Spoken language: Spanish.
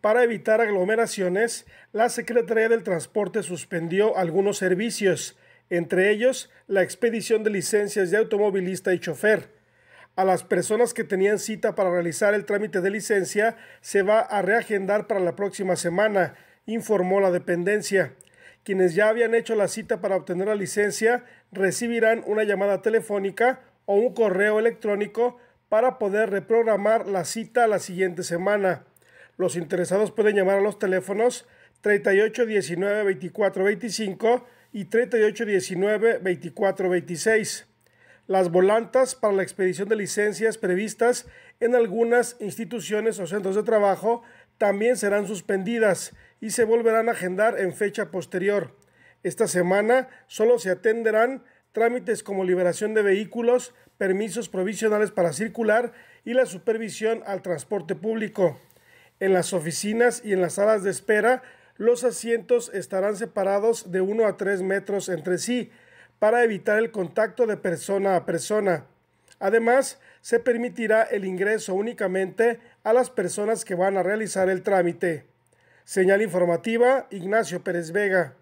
Para evitar aglomeraciones, la Secretaría del Transporte suspendió algunos servicios, entre ellos la expedición de licencias de automovilista y chofer. A las personas que tenían cita para realizar el trámite de licencia se va a reagendar para la próxima semana, informó la dependencia. Quienes ya habían hecho la cita para obtener la licencia recibirán una llamada telefónica o un correo electrónico para poder reprogramar la cita la siguiente semana. Los interesados pueden llamar a los teléfonos 3819-2425 y 3819-2426. Las volantas para la expedición de licencias previstas en algunas instituciones o centros de trabajo también serán suspendidas y se volverán a agendar en fecha posterior. Esta semana solo se atenderán trámites como liberación de vehículos, permisos provisionales para circular y la supervisión al transporte público. En las oficinas y en las salas de espera, los asientos estarán separados de 1 a 3 metros entre sí para evitar el contacto de persona a persona. Además, se permitirá el ingreso únicamente a las personas que van a realizar el trámite. Señal informativa, Ignacio Pérez Vega.